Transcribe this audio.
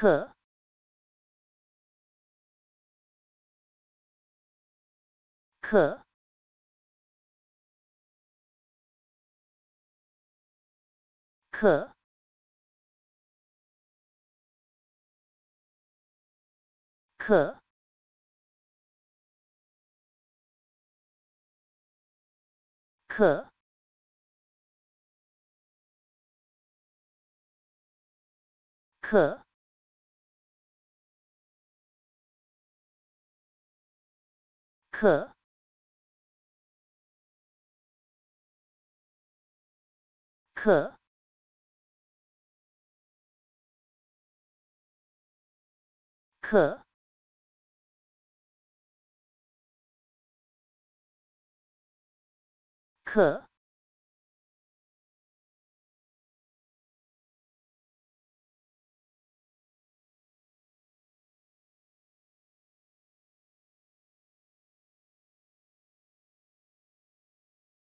可，可，可，可，可，可。可，可，可，可。